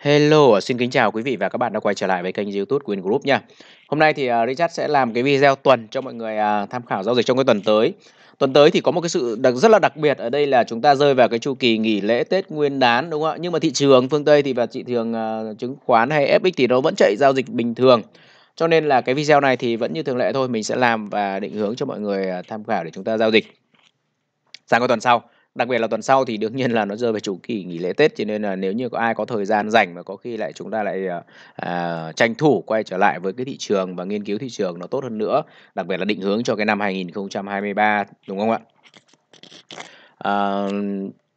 Hello, ờ, xin kính chào quý vị và các bạn đã quay trở lại với kênh YouTube Quyền Group nha. Hôm nay thì ờ, Richard sẽ làm cái video tuần cho mọi người à, tham khảo giao dịch trong cái tuần tới. Tuần tới thì có một cái sự đặc, rất là đặc biệt ở đây là chúng ta rơi vào cái chu kỳ nghỉ lễ Tết Nguyên đán đúng không ạ? Nhưng mà thị trường phương Tây thì và thị trường ờ, chứng khoán hay FX thì nó vẫn chạy giao dịch bình thường. Cho nên là cái video này thì vẫn như thường lệ thôi, mình sẽ làm và định hướng cho mọi người à, tham khảo để chúng ta giao dịch. Sang cái tuần sau đặc biệt là tuần sau thì đương nhiên là nó rơi về chủ kỳ nghỉ lễ tết cho nên là nếu như có ai có thời gian rảnh và có khi lại chúng ta lại ờ, à, tranh thủ quay trở lại với cái thị trường và nghiên cứu thị trường nó tốt hơn nữa đặc biệt là định hướng cho cái năm 2023 đúng không ạ à,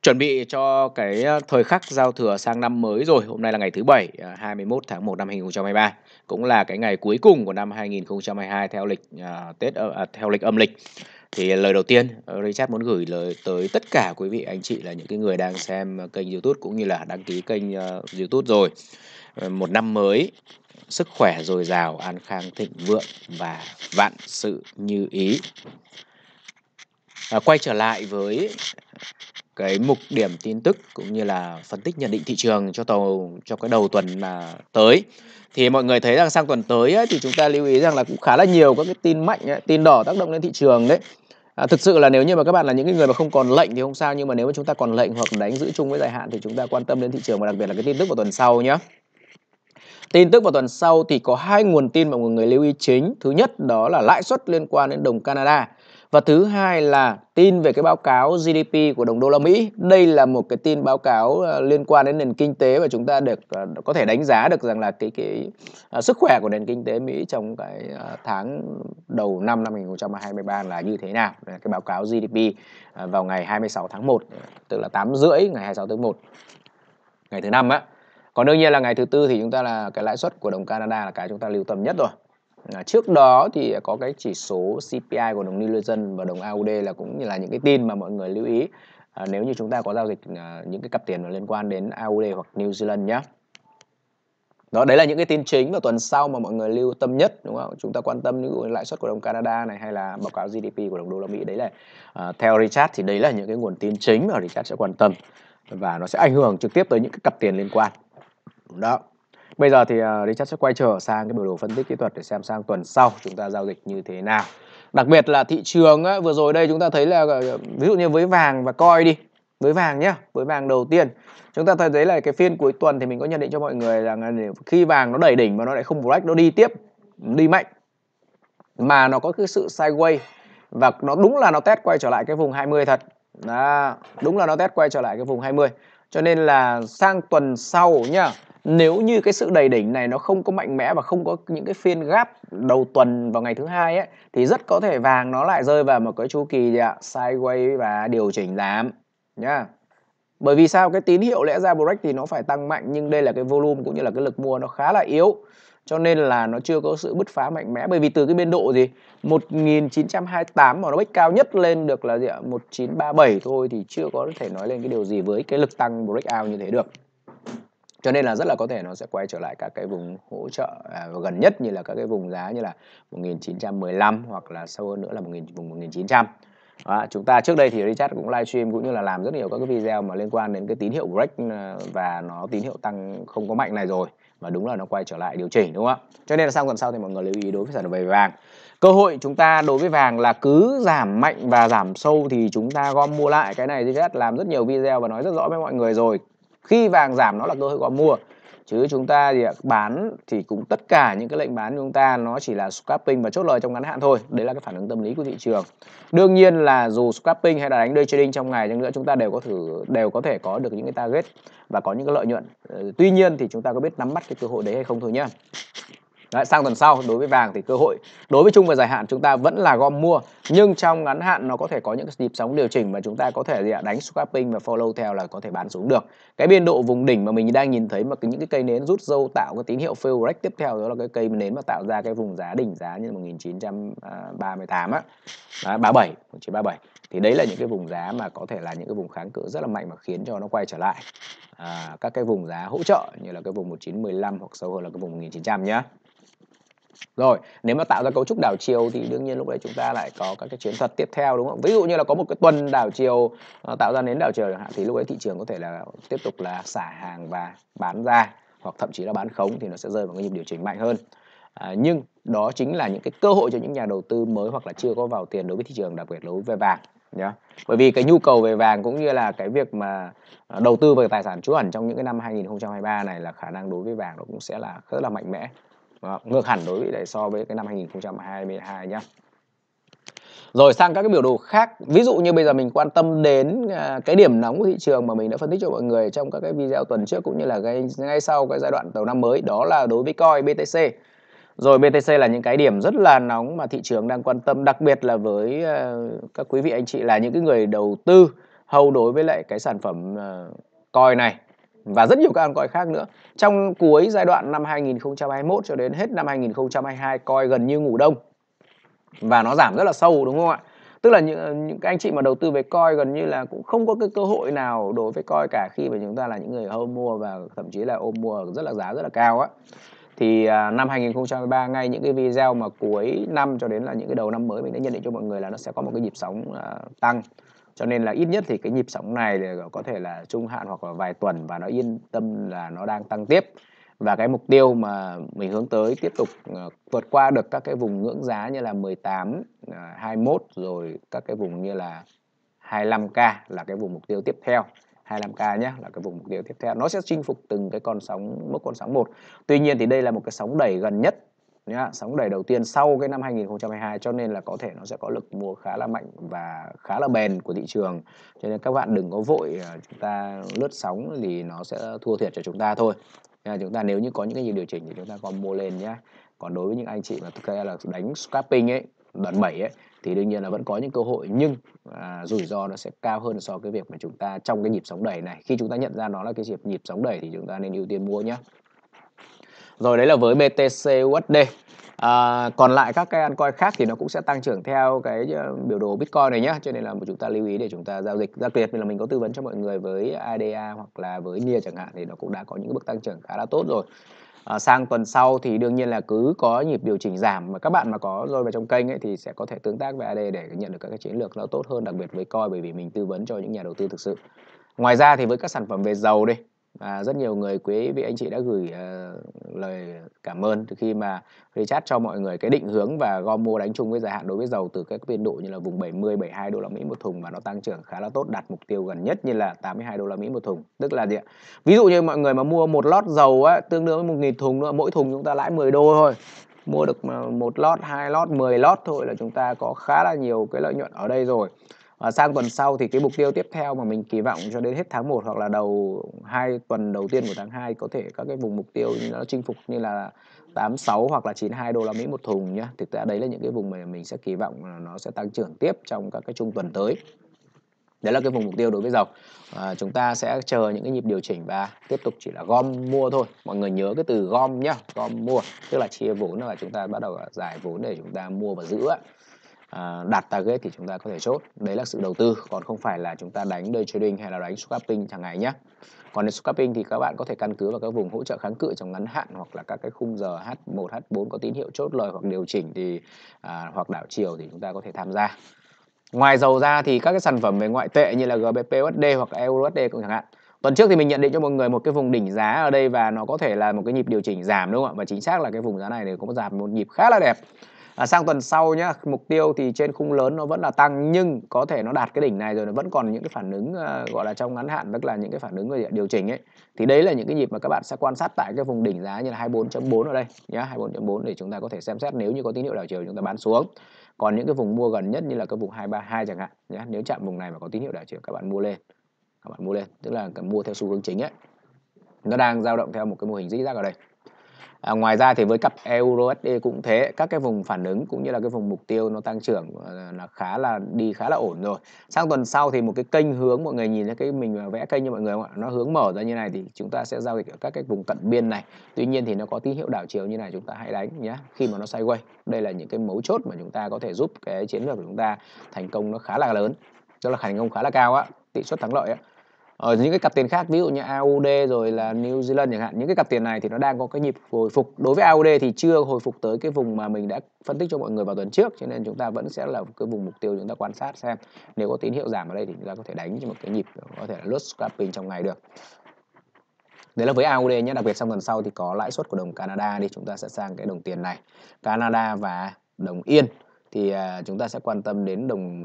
Chuẩn bị cho cái ờ, thời khắc giao thừa sang năm mới rồi. Hôm nay là ngày thứ Bảy, 21 ờ, tháng 1 năm 2023, cũng là cái ngày cuối cùng của năm 2022 theo lịch uh, Tết uh, theo lịch âm lịch. Thì lời đầu tiên, Richard muốn gửi lời tới tất cả quý vị anh chị là những cái người đang xem kênh YouTube cũng như là đăng ký kênh uh, YouTube rồi. Một năm mới sức khỏe dồi dào, an khang thịnh vượng và vạn sự như ý. À, quay trở lại với cái mục điểm tin tức cũng như là phân tích nhận định thị trường cho tàu cho cái đầu tuần là tới thì mọi người thấy rằng sang tuần tới ấy, thì chúng ta lưu ý rằng là cũng khá là nhiều các cái tin mạnh ấy, tin đỏ tác động lên thị trường đấy à, thực sự là nếu như mà các bạn là những cái người mà không còn lệnh thì không sao nhưng mà nếu mà chúng ta còn lệnh hoặc đánh giữ chung với dài hạn thì chúng ta quan tâm đến thị trường và đặc biệt là cái tin tức vào tuần sau nhé Tin tức vào tuần sau thì có hai nguồn tin mà mọi người lưu ý chính. Thứ nhất đó là lãi suất liên quan đến đồng Canada và thứ hai là tin về cái báo cáo GDP của đồng đô la Mỹ. Đây là một cái tin báo cáo ờ, liên quan đến nền kinh tế và chúng ta được ờ, có thể đánh giá được rằng là cái cái uh, sức khỏe của nền kinh tế Mỹ trong cái uh, tháng đầu năm năm 2023 là như thế nào. cái báo cáo GDP uh, vào ngày 26 tháng 1 tức là 8 rưỡi ngày 26 tháng 1 ngày thứ năm á. Còn đương nhiên là ngày thứ tư thì chúng ta là cái lãi suất của đồng Canada là cái chúng ta lưu tâm nhất rồi. À, trước đó thì có cái chỉ số CPI của đồng Nielsen và đồng AUD là cũng như là những cái tin mà mọi người lưu ý à, nếu như chúng ta có giao dịch à, những cái cặp tiền liên quan đến AUD hoặc New Zealand nhé. Đó đấy là những cái tin chính vào tuần sau mà mọi người lưu tâm nhất đúng không? Chúng ta quan tâm những lãi suất của đồng Canada này hay là báo cáo GDP của đồng đô la Mỹ đấy là à, theo Richard thì đấy là những cái nguồn tin chính mà Richard sẽ quan tâm và nó sẽ ảnh hưởng trực tiếp tới những cái cặp tiền liên quan. Đó. Bây giờ thì uh, Richard sẽ quay trở sang cái biểu đồ phân tích kỹ thuật để xem sang tuần sau chúng ta giao dịch như thế nào. Đặc biệt là thị trường á, vừa rồi đây chúng ta thấy là ví dụ như với vàng và coi đi, với vàng nhá, với vàng đầu tiên. Chúng ta thấy đấy là cái phiên cuối tuần thì mình có nhận định cho mọi người rằng khi vàng nó đẩy đỉnh mà nó lại không break nó đi tiếp, đi mạnh mà nó có cái sự sideways và nó đúng là nó test quay trở lại cái vùng 20 thật. Đó, đúng là nó test quay trở lại cái vùng 20. Cho nên là sang tuần sau nhá nếu như cái sự đầy đỉnh này nó không có mạnh mẽ và không có những cái phiên gáp đầu tuần vào ngày thứ hai ấy thì rất có thể vàng nó lại rơi vào một cái chu kỳ gì ạ sideways và điều chỉnh giảm nhá bởi vì sao cái tín hiệu lẽ ra break thì nó phải tăng mạnh nhưng đây là cái volume cũng như là cái lực mua nó khá là yếu cho nên là nó chưa có sự bứt phá mạnh mẽ bởi vì từ cái biên độ gì 1928 mà nó break cao nhất lên được là gì ạ 1937 thôi thì chưa có thể nói lên cái điều gì với cái lực tăng break out như thế được cho nên là rất là có thể nó sẽ quay trở lại các cái vùng hỗ trợ à, gần nhất như là các cái vùng giá như là 1915 hoặc là sâu hơn nữa là 1000 vùng 1900 đó, chúng ta trước đây thì Richard cũng livestream cũng như là làm rất nhiều các cái video mà liên quan đến cái tín hiệu break ờ, và nó tín hiệu tăng không có mạnh này rồi và đúng là nó quay trở lại điều chỉnh đúng không ạ cho nên là sang tuần sau thì mọi người lưu ý đối với sản phẩm vàng cơ hội chúng ta đối với vàng là cứ giảm mạnh và giảm sâu thì chúng ta gom mua lại cái này Richard làm rất nhiều video và nói rất rõ với mọi người rồi khi vàng giảm nó là cơ hội có mua chứ chúng ta thì bán thì cũng tất cả những cái lệnh bán chúng ta nó chỉ là scalping và chốt lời trong ngắn hạn thôi đấy là cái phản ứng tâm lý của thị trường đương nhiên là dù scalping hay là đánh day trading trong ngày chăng nữa chúng ta đều có thử đều có thể có được những cái target và có những cái lợi nhuận ờ, tuy nhiên thì chúng ta có biết nắm bắt cái cơ hội đấy hay không thôi nhá Đấy, sang tuần sau đối với vàng thì cơ hội đối với chung và dài hạn chúng ta vẫn là gom mua nhưng trong ngắn hạn nó có thể có những nhịp sóng điều chỉnh mà chúng ta có thể gì ạ đánh scalping và follow theo là có thể bán xuống được cái biên độ vùng đỉnh mà mình đang nhìn thấy mà những cái cây nến rút dâu tạo cái tín hiệu fail break tiếp theo đó là cái cây nến mà tạo ra cái vùng giá đỉnh giá như 1938 á à, 37 1937 thì đấy là những cái vùng giá mà có thể là những cái vùng kháng cự rất là mạnh mà khiến cho nó quay trở lại à, các cái vùng giá hỗ trợ như là cái vùng 1915 hoặc sâu hơn là cái vùng 1900 nhá rồi nếu mà tạo ra cấu trúc đảo chiều thì đương nhiên lúc đấy chúng ta lại có các cái chiến thuật tiếp theo đúng không ví dụ như là có một cái tuần đảo chiều ờ, tạo ra nến đảo chiều chẳng hạn thì lúc đấy thị trường có thể là tiếp tục là xả hàng và bán ra hoặc thậm chí là bán khống thì nó sẽ rơi vào cái nhịp điều chỉnh mạnh hơn à, nhưng đó chính là những cái cơ hội cho những nhà đầu tư mới hoặc là chưa có vào tiền đối với thị trường đặc biệt là đối với vàng nhá yeah. bởi vì cái nhu cầu về vàng cũng như là cái việc mà ờ, đầu tư về tài sản trú ẩn trong những cái năm 2023 này là khả năng đối với vàng nó cũng sẽ là rất là mạnh mẽ Vâng, ngược hẳn đối với lại so với cái năm 2022 nhá rồi sang các cái biểu đồ khác ví dụ như bây giờ mình quan tâm đến à, cái điểm nóng của thị trường mà mình đã phân tích cho mọi người trong các cái video tuần trước cũng như là ngay, ngay sau cái giai đoạn đầu năm mới đó là đối với coin BTC rồi BTC là những cái điểm rất là nóng mà thị trường đang quan tâm đặc biệt là với à, các quý vị anh chị là những cái người đầu tư hầu đối với lại cái sản phẩm coin à, này và rất nhiều các con coi khác nữa. Trong cuối giai đoạn năm 2021 cho đến hết năm 2022 coi gần như ngủ đông và nó giảm rất là sâu đúng không ạ? Tức là những, những anh chị mà đầu tư về coi gần như là cũng không có cái cơ hội nào đối với coi cả khi mà chúng ta là những người hôm mua và thậm chí là ôm mua rất là giá rất là cao á thì à, năm 2023 ngay những cái video mà cuối năm cho đến là những cái đầu năm mới mình đã nhận định cho mọi người là nó sẽ có một cái nhịp sóng à, tăng cho nên là ít nhất thì cái nhịp sóng này có thể là trung hạn hoặc là vài tuần và nó yên tâm là nó đang tăng tiếp và cái mục tiêu mà mình hướng tới tiếp tục ờ, vượt qua được các cái vùng ngưỡng giá như là 18, 21 ờ, rồi các cái vùng như là 25k là cái vùng mục tiêu tiếp theo 25k nhé là cái vùng mục tiêu tiếp theo nó sẽ chinh phục từng cái con sóng mức con sóng một tuy nhiên thì đây là một cái sóng đẩy gần nhất nhá, sóng đẩy đầu tiên sau cái năm 2022 cho nên là có thể nó sẽ có lực mua khá là mạnh và khá là bền của thị trường cho nên các bạn đừng có vội à, chúng ta lướt sóng thì nó sẽ thua thiệt cho chúng ta thôi nên chúng ta nếu như có những cái gì điều chỉnh thì chúng ta còn mua lên nhé còn đối với những anh chị mà thực ra là đánh scalping ấy đoạn 7 ấy thì đương nhiên là vẫn có những cơ hội nhưng à, rủi ro nó sẽ cao hơn so với việc mà chúng ta trong cái nhịp sóng đẩy này khi chúng ta nhận ra nó là cái nhịp nhịp sóng đẩy thì chúng ta nên ưu tiên mua nhé rồi đấy là với BTC USD À, còn lại các cái altcoin khác thì nó cũng sẽ tăng trưởng theo cái ờ, biểu đồ Bitcoin này nhé cho nên là chúng ta lưu ý để chúng ta giao dịch đặc biệt là mình có tư vấn cho mọi người với ADA hoặc là với NIA chẳng hạn thì nó cũng đã có những bước tăng trưởng khá là tốt rồi à, sang tuần sau thì đương nhiên là cứ có nhịp điều chỉnh giảm mà các bạn mà có rồi vào trong kênh ấy thì sẽ có thể tương tác với AD để nhận được các cái chiến lược nó tốt hơn đặc biệt với coi bởi vì mình tư vấn cho những nhà đầu tư thực sự ngoài ra thì với các sản phẩm về dầu đây và rất nhiều người quý vị anh chị đã gửi uh, lời cảm ơn khi mà Richard cho mọi người cái định hướng và gom mua đánh chung với dài hạn đối với dầu từ các biên độ như là vùng 70 72 đô la Mỹ một thùng và nó tăng trưởng khá là tốt đạt mục tiêu gần nhất như là 82 đô la Mỹ một thùng tức là gì ạ ví dụ như mọi người mà mua một lót dầu á, tương đương với một nghìn thùng nữa mỗi thùng chúng ta lãi 10 đô thôi mua được ờ, một lót hai lót 10 lót thôi là chúng ta có khá là nhiều cái lợi nhuận ở đây rồi à, sang tuần sau thì cái mục tiêu tiếp theo mà mình kỳ vọng cho đến hết tháng 1 hoặc là đầu hai tuần đầu tiên của tháng 2 có thể các cái vùng mục tiêu nó chinh phục như là 86 hoặc là 92 đô la Mỹ một thùng nhá. Thực ra đấy là những cái vùng mà mình sẽ kỳ vọng là nó sẽ tăng trưởng tiếp trong các cái trung tuần tới. Đấy là cái vùng mục tiêu đối với dầu. À, chúng ta sẽ chờ những cái nhịp điều chỉnh và tiếp tục chỉ là gom mua thôi. Mọi người nhớ cái từ gom nhá, gom mua, tức là chia vốn là chúng ta bắt đầu giải vốn để chúng ta mua và giữ à, đặt target thì chúng ta có thể chốt đấy là sự đầu tư còn không phải là chúng ta đánh day trading hay là đánh scalping chẳng ngày nhé còn đến scalping thì các bạn có thể căn cứ vào các vùng hỗ trợ kháng cự trong ngắn hạn hoặc là các cái khung giờ H1 H4 có tín hiệu chốt lời hoặc điều chỉnh thì à, hoặc đảo chiều thì chúng ta có thể tham gia ngoài dầu ra thì các cái sản phẩm về ngoại tệ như là GBP USD hoặc Euro USD cũng chẳng hạn tuần trước thì mình nhận định cho mọi người một cái vùng đỉnh giá ở đây và nó có thể là một cái nhịp điều chỉnh giảm đúng không ạ và chính xác là cái vùng giá này thì cũng một giảm một nhịp khá là đẹp à, sang tuần sau nhá mục tiêu thì trên khung lớn nó vẫn là tăng nhưng có thể nó đạt cái đỉnh này rồi nó vẫn còn những cái phản ứng à, gọi là trong ngắn hạn tức là những cái phản ứng về điều chỉnh ấy thì đấy là những cái nhịp mà các bạn sẽ quan sát tại cái vùng đỉnh giá như là 24.4 ở đây nhá 24.4 để chúng ta có thể xem xét nếu như có tín hiệu đảo chiều chúng ta bán xuống còn những cái vùng mua gần nhất như là cái vùng 232 chẳng hạn nhá nếu chạm vùng này mà có tín hiệu đảo chiều các bạn mua lên các bạn mua lên tức là mua theo xu hướng chính ấy nó đang dao động theo một cái mô hình dĩ giác ở đây À, ngoài ra thì với cặp euro USD cũng thế, các cái vùng phản ứng cũng như là cái vùng mục tiêu nó tăng trưởng là khá là đi khá là ổn rồi. Sang tuần sau thì một cái kênh hướng mọi người nhìn thấy cái mình vẽ kênh như mọi người không ạ? Nó hướng mở ra như này thì chúng ta sẽ giao dịch ở các cái vùng cận biên này. Tuy nhiên thì nó có tín hiệu đảo chiều như này chúng ta hãy đánh nhé. Khi mà nó sideways, đây là những cái mấu chốt mà chúng ta có thể giúp cái chiến lược của chúng ta thành công nó khá là lớn. cho là thành công khá là cao á, tỷ suất thắng lợi á ở ờ, những cái cặp tiền khác ví dụ như AUD rồi là New Zealand chẳng hạn những cái cặp tiền này thì nó đang có cái nhịp hồi phục đối với AUD thì chưa hồi phục tới cái vùng mà mình đã phân tích cho mọi người vào tuần trước cho nên chúng ta vẫn sẽ là cái vùng mục tiêu chúng ta quan sát xem nếu có tín hiệu giảm ở đây thì chúng ta có thể đánh cho một cái nhịp có thể là lướt scalping trong ngày được đấy là với AUD nhé đặc biệt trong tuần sau thì có lãi suất của đồng Canada đi chúng ta sẽ sang cái đồng tiền này Canada và đồng yên thì à, chúng ta sẽ quan tâm đến đồng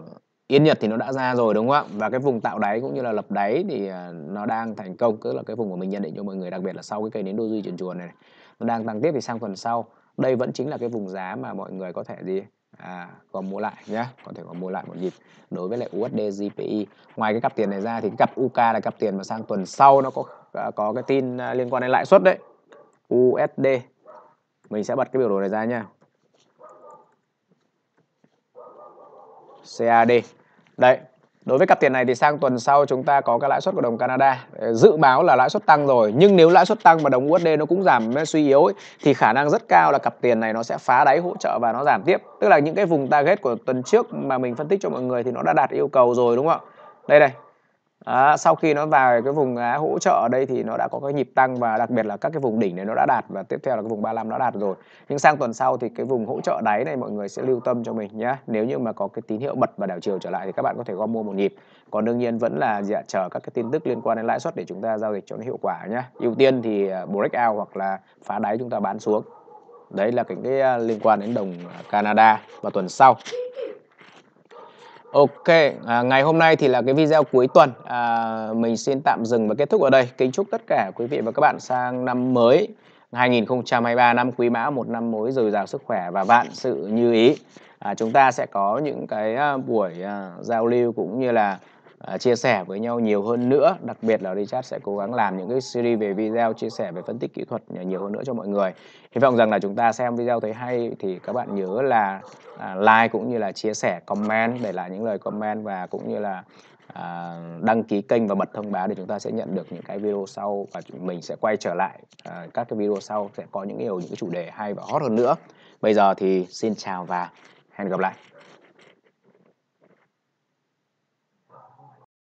Yên Nhật thì nó đã ra rồi đúng không ạ? Và cái vùng tạo đáy cũng như là lập đáy thì à, nó đang thành công, tức là cái vùng của mình nhận định cho mọi người đặc biệt là sau cái cây nến đô duy chuyển chuồn này, này. Nó đang tăng tiếp thì sang tuần sau, đây vẫn chính là cái vùng giá mà mọi người có thể gì à, gom mua lại nhé có thể còn mua lại một nhịp đối với lại USD JPY ngoài cái cặp tiền này ra thì cái cặp UK là cặp tiền mà sang tuần sau nó có à, có cái tin à, liên quan đến lãi suất đấy USD mình sẽ bật cái biểu đồ này ra nha CAD Đấy, đối với cặp tiền này thì sang tuần sau chúng ta có cái lãi suất của đồng Canada dự báo là lãi suất tăng rồi nhưng nếu lãi suất tăng mà đồng USD nó cũng giảm nó suy yếu ấy, thì khả năng rất cao là cặp tiền này nó sẽ phá đáy hỗ trợ và nó giảm tiếp tức là những cái vùng target của tuần trước mà mình phân tích cho mọi người thì nó đã đạt yêu cầu rồi đúng không ạ đây này À, sau khi nó vào cái vùng á, à, hỗ trợ ở đây thì nó đã có cái nhịp tăng và đặc biệt là các cái vùng đỉnh này nó đã đạt và tiếp theo là cái vùng 35 nó đạt rồi. Nhưng sang tuần sau thì cái vùng hỗ trợ đáy này mọi người sẽ lưu tâm cho mình nhé. Nếu như mà có cái tín hiệu bật và đảo chiều trở lại thì các bạn có thể gom mua một nhịp. Còn đương nhiên vẫn là dạ, chờ các cái tin tức liên quan đến lãi suất để chúng ta giao dịch cho nó hiệu quả nhé. Ưu tiên thì à, break out hoặc là phá đáy chúng ta bán xuống. Đấy là cái, cái à, liên quan đến đồng Canada vào tuần sau. Ok, à, ngày hôm nay thì là cái video cuối tuần à, Mình xin tạm dừng và kết thúc ở đây Kính chúc tất cả quý vị và các bạn sang năm mới 2023 năm quý mão Một năm mới dồi dào sức khỏe và vạn sự như ý à, Chúng ta sẽ có những cái à, buổi à, giao lưu cũng như là à, chia sẻ với nhau nhiều hơn nữa Đặc biệt là Richard sẽ cố gắng làm những cái series về video chia sẻ về phân tích kỹ thuật nhiều hơn nữa cho mọi người Hy vọng rằng là chúng ta xem video thấy hay thì các bạn nhớ là À, like cũng như là chia sẻ comment để lại những lời comment và cũng như là à, đăng ký kênh và bật thông báo để chúng ta sẽ nhận được những cái video sau và mình sẽ quay trở lại à, các cái video sau sẽ có những điều những cái chủ đề hay và hot hơn nữa bây giờ thì xin chào và hẹn gặp lại